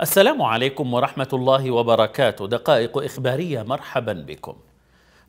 السلام عليكم ورحمة الله وبركاته دقائق إخبارية مرحبا بكم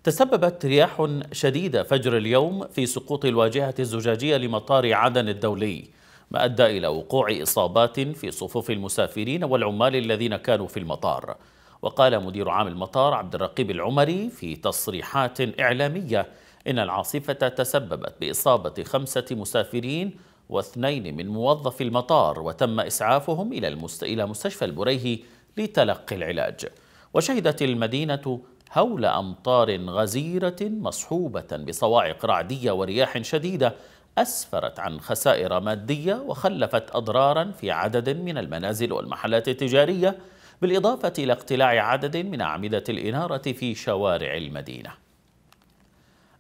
تسببت رياح شديدة فجر اليوم في سقوط الواجهة الزجاجية لمطار عدن الدولي ما أدى إلى وقوع إصابات في صفوف المسافرين والعمال الذين كانوا في المطار وقال مدير عام المطار عبد الرقيب العمري في تصريحات إعلامية إن العاصفة تسببت بإصابة خمسة مسافرين واثنين من موظفي المطار وتم إسعافهم إلى مستشفى البريهي لتلقي العلاج وشهدت المدينة هول أمطار غزيرة مصحوبة بصواعق رعدية ورياح شديدة أسفرت عن خسائر مادية وخلفت أضرارا في عدد من المنازل والمحلات التجارية بالإضافة إلى اقتلاع عدد من أعمدة الإنارة في شوارع المدينة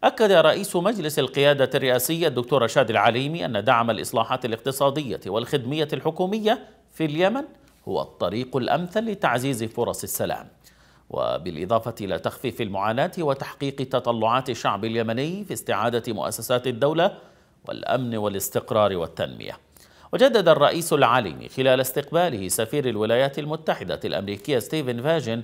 أكد رئيس مجلس القيادة الرئاسية الدكتور رشاد العليمي أن دعم الإصلاحات الاقتصادية والخدمية الحكومية في اليمن هو الطريق الأمثل لتعزيز فرص السلام وبالإضافة إلى تخفيف المعاناة وتحقيق تطلعات الشعب اليمني في استعادة مؤسسات الدولة والأمن والاستقرار والتنمية وجدد الرئيس العليمي خلال استقباله سفير الولايات المتحدة الأمريكية ستيفن فاجن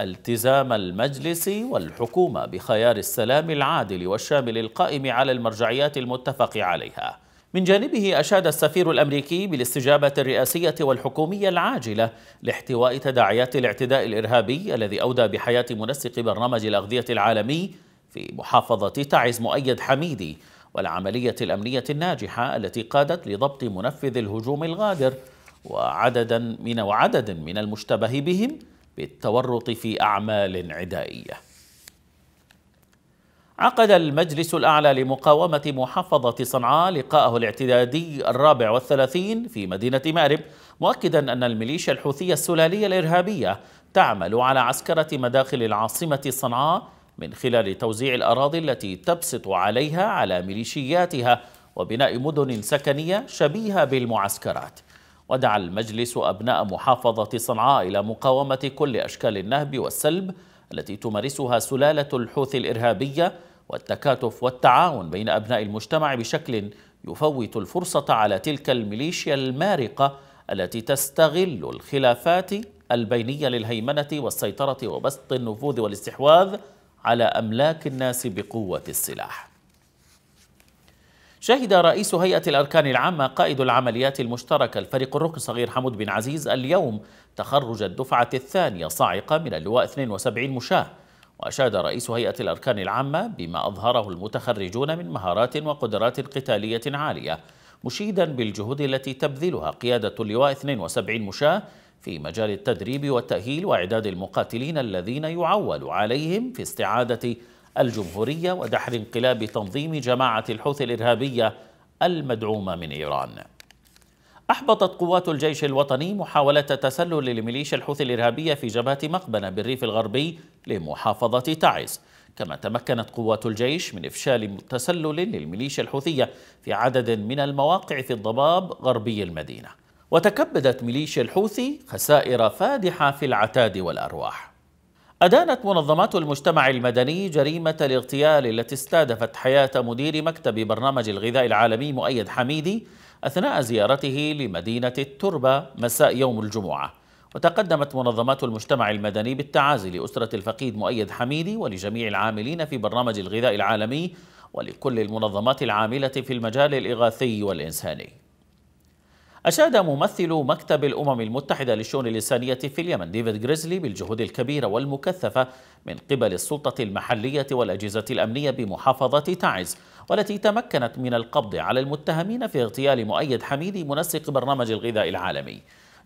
التزام المجلس والحكومة بخيار السلام العادل والشامل القائم على المرجعيات المتفق عليها من جانبه أشاد السفير الأمريكي بالاستجابة الرئاسية والحكومية العاجلة لاحتواء تداعيات الاعتداء الإرهابي الذي أودى بحياة منسق برنامج الأغذية العالمي في محافظة تعز مؤيد حميدي والعملية الأمنية الناجحة التي قادت لضبط منفذ الهجوم الغادر وعددا من وعدد من المشتبه بهم بالتورط في أعمال عدائية عقد المجلس الأعلى لمقاومة محافظة صنعاء لقاءه الاعتدادي الرابع والثلاثين في مدينة مأرب مؤكدا أن الميليشيا الحوثية السلالية الإرهابية تعمل على عسكرة مداخل العاصمة صنعاء من خلال توزيع الأراضي التي تبسط عليها على ميليشياتها وبناء مدن سكنية شبيهة بالمعسكرات ودعا المجلس أبناء محافظة صنعاء إلى مقاومة كل أشكال النهب والسلب التي تمارسها سلالة الحوثي الإرهابية والتكاتف والتعاون بين أبناء المجتمع بشكل يفوت الفرصة على تلك الميليشيا المارقة التي تستغل الخلافات البينية للهيمنة والسيطرة وبسط النفوذ والاستحواذ على أملاك الناس بقوة السلاح شهد رئيس هيئة الأركان العامة قائد العمليات المشتركة الفريق الركن الصغير حمود بن عزيز اليوم تخرج الدفعة الثانية صاعقة من اللواء 72 مشاة وأشاد رئيس هيئة الأركان العامة بما أظهره المتخرجون من مهارات وقدرات قتالية عالية مشيدا بالجهود التي تبذلها قيادة اللواء 72 مشاة في مجال التدريب والتأهيل وإعداد المقاتلين الذين يعول عليهم في استعادة الجمهورية ودحر انقلاب تنظيم جماعة الحوثي الإرهابية المدعومة من إيران أحبطت قوات الجيش الوطني محاولة تسلل لميليشيا الحوثي الإرهابية في جبهة مقبنة بالريف الغربي لمحافظة تعز كما تمكنت قوات الجيش من إفشال تسلل للميليشيا الحوثية في عدد من المواقع في الضباب غربي المدينة وتكبدت ميليشيا الحوثي خسائر فادحة في العتاد والأرواح أدانت منظمات المجتمع المدني جريمة الاغتيال التي استهدفت حياة مدير مكتب برنامج الغذاء العالمي مؤيد حميدي أثناء زيارته لمدينة التربة مساء يوم الجمعة وتقدمت منظمات المجتمع المدني بالتعازي لأسرة الفقيد مؤيد حميدي ولجميع العاملين في برنامج الغذاء العالمي ولكل المنظمات العاملة في المجال الإغاثي والإنساني أشاد ممثل مكتب الأمم المتحدة للشؤون الإنسانية في اليمن ديفيد غريزلي بالجهود الكبيرة والمكثفة من قبل السلطة المحلية والأجهزة الأمنية بمحافظة تعز والتي تمكنت من القبض على المتهمين في اغتيال مؤيد حميدي منسق برنامج الغذاء العالمي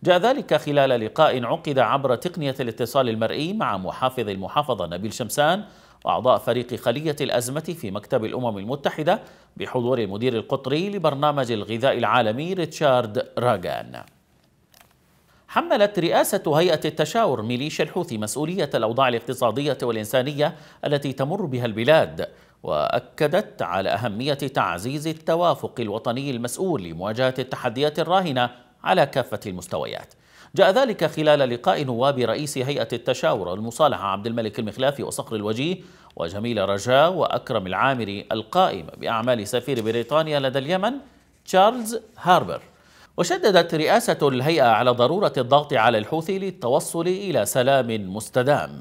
جاء ذلك خلال لقاء عقد عبر تقنية الاتصال المرئي مع محافظ المحافظة نبيل شمسان وأعضاء فريق خلية الأزمة في مكتب الأمم المتحدة بحضور المدير القطري لبرنامج الغذاء العالمي ريتشارد راغان حملت رئاسة هيئة التشاور ميليشيا الحوثي مسؤولية الأوضاع الاقتصادية والإنسانية التي تمر بها البلاد وأكدت على أهمية تعزيز التوافق الوطني المسؤول لمواجهة التحديات الراهنة على كافة المستويات جاء ذلك خلال لقاء نواب رئيس هيئة التشاور المصالحة عبد الملك المخلافي وصقر الوجيه وجميل رجاء وأكرم العامري القائم بأعمال سفير بريطانيا لدى اليمن تشارلز هاربر وشددت رئاسة الهيئة على ضرورة الضغط على الحوثي للتوصل إلى سلام مستدام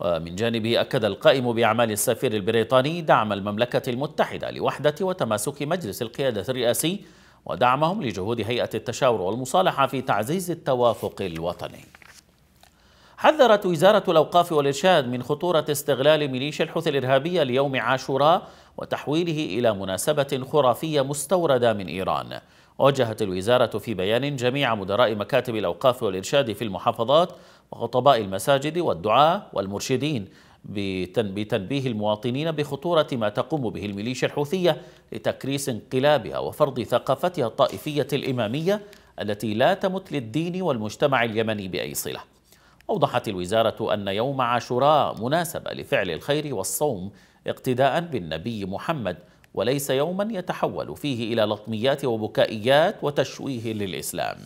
ومن جانبه أكد القائم بأعمال السفير البريطاني دعم المملكة المتحدة لوحدة وتماسك مجلس القيادة الرئاسي ودعمهم لجهود هيئة التشاور والمصالحة في تعزيز التوافق الوطني حذرت وزارة الأوقاف والإرشاد من خطورة استغلال ميليشيا الحوثي الإرهابية ليوم عاشوراء وتحويله إلى مناسبة خرافية مستوردة من إيران وجهت الوزارة في بيان جميع مدراء مكاتب الأوقاف والإرشاد في المحافظات وخطباء المساجد والدعاة والمرشدين بتنبيه المواطنين بخطورة ما تقوم به الميليشيا الحوثية لتكريس انقلابها وفرض ثقافتها الطائفية الإمامية التي لا تمت للدين والمجتمع اليمني بأي صلة أوضحت الوزارة أن يوم عاشوراء مناسبة لفعل الخير والصوم اقتداء بالنبي محمد وليس يوما يتحول فيه إلى لطميات وبكائيات وتشويه للإسلام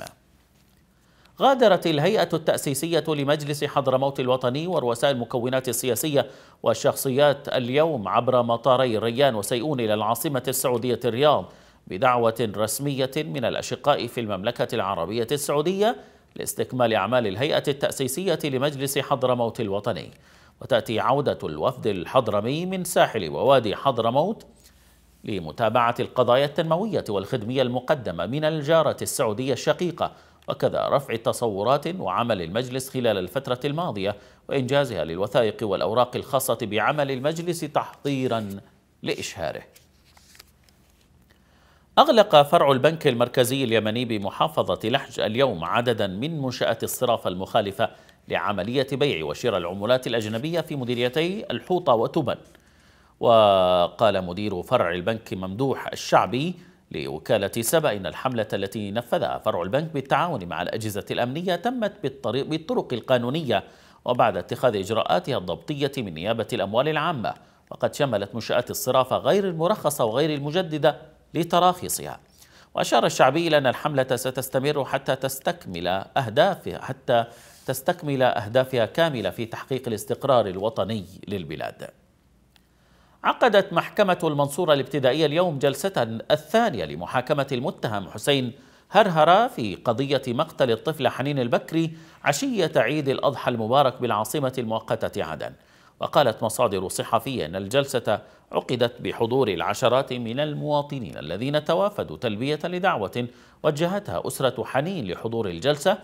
غادرت الهيئة التأسيسية لمجلس حضرموت الوطني ورؤساء المكونات السياسية والشخصيات اليوم عبر مطاري ريان وسيئون إلى العاصمة السعودية الرياض بدعوة رسمية من الأشقاء في المملكة العربية السعودية لاستكمال أعمال الهيئة التأسيسية لمجلس حضرموت الوطني وتأتي عودة الوفد الحضرمي من ساحل ووادي حضرموت لمتابعة القضايا التنموية والخدمية المقدمة من الجارة السعودية الشقيقة وكذا رفع تصورات وعمل المجلس خلال الفترة الماضية وإنجازها للوثائق والأوراق الخاصة بعمل المجلس تحضيرا لإشهاره أغلق فرع البنك المركزي اليمني بمحافظة لحج اليوم عددا من منشآت الصرافة المخالفة لعملية بيع وشراء العملات الأجنبية في مديريتي الحوطة وتبن وقال مدير فرع البنك ممدوح الشعبي لوكالة سبأ إن الحملة التي نفذها فرع البنك بالتعاون مع الأجهزة الأمنية تمت بالطريق بالطرق القانونية وبعد اتخاذ إجراءاتها الضبطية من نيابة الأموال العامة وقد شملت منشآت الصرافة غير المرخصة وغير المجددة لتراخيصها وأشار الشعبي إلى أن الحملة ستستمر حتى تستكمل أهدافها حتى تستكمل أهدافها كاملة في تحقيق الاستقرار الوطني للبلاد عقدت محكمة المنصورة الابتدائية اليوم جلسة الثانية لمحاكمة المتهم حسين هرهرة في قضية مقتل الطفل حنين البكري عشية عيد الأضحى المبارك بالعاصمة المؤقتة عدن وقالت مصادر صحفية أن الجلسة عقدت بحضور العشرات من المواطنين الذين توافدوا تلبية لدعوة وجهتها أسرة حنين لحضور الجلسة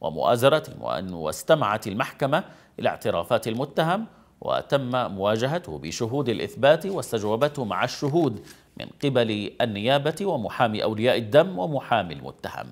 ومؤازرة وأن واستمعت المحكمة إلى اعترافات المتهم وتم مواجهته بشهود الإثبات واستجوبته مع الشهود من قبل النيابة ومحامي أولياء الدم ومحامي المتهم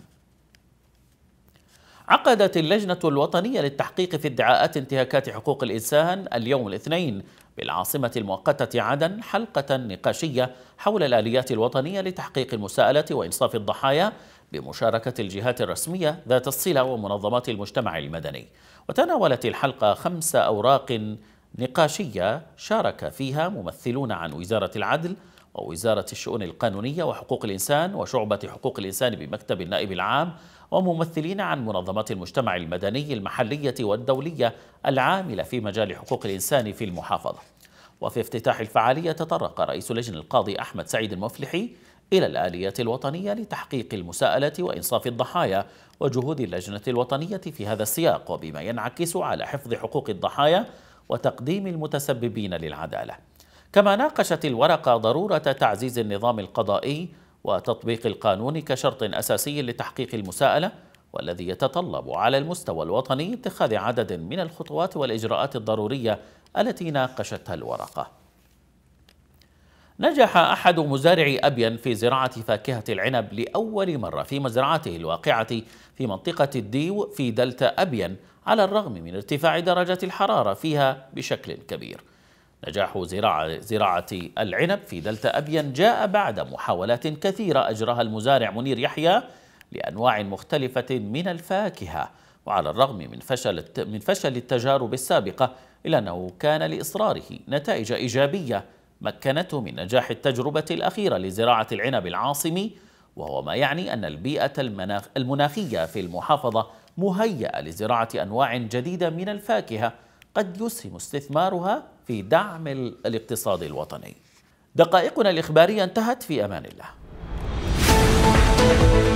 عقدت اللجنة الوطنية للتحقيق في ادعاءات انتهاكات حقوق الإنسان اليوم الاثنين بالعاصمة المؤقتة عدن حلقة نقاشية حول الآليات الوطنية لتحقيق المساءلة وإنصاف الضحايا بمشاركة الجهات الرسمية ذات الصلة ومنظمات المجتمع المدني وتناولت الحلقة خمس أوراق نقاشية شارك فيها ممثلون عن وزارة العدل ووزارة الشؤون القانونية وحقوق الإنسان وشعبة حقوق الإنسان بمكتب النائب العام وممثلين عن منظمات المجتمع المدني المحلية والدولية العاملة في مجال حقوق الإنسان في المحافظة وفي افتتاح الفعالية تطرق رئيس لجنة القاضي أحمد سعيد المفلحي إلى الآليات الوطنية لتحقيق المساءلة وإنصاف الضحايا وجهود اللجنة الوطنية في هذا السياق وبما ينعكس على حفظ حقوق الضحايا وتقديم المتسببين للعدالة كما ناقشت الورقة ضرورة تعزيز النظام القضائي وتطبيق القانون كشرط أساسي لتحقيق المساءلة والذي يتطلب على المستوى الوطني اتخاذ عدد من الخطوات والإجراءات الضرورية التي ناقشتها الورقة نجح أحد مزارعي أبين في زراعة فاكهة العنب لأول مرة في مزرعته الواقعة في منطقة الديو في دلتا أبين على الرغم من ارتفاع درجة الحرارة فيها بشكل كبير نجاح زراعة, زراعة العنب في دلتا أبين جاء بعد محاولات كثيرة أجراها المزارع منير يحيى لأنواع مختلفة من الفاكهة وعلى الرغم من فشل, من فشل التجارب السابقة إلا أنه كان لإصراره نتائج إيجابية مكنته من نجاح التجربة الأخيرة لزراعة العنب العاصمي وهو ما يعني أن البيئة المناخ المناخية في المحافظة مهيئة لزراعة أنواع جديدة من الفاكهة قد يسهم استثمارها في دعم الاقتصاد الوطني دقائقنا الإخبارية انتهت في أمان الله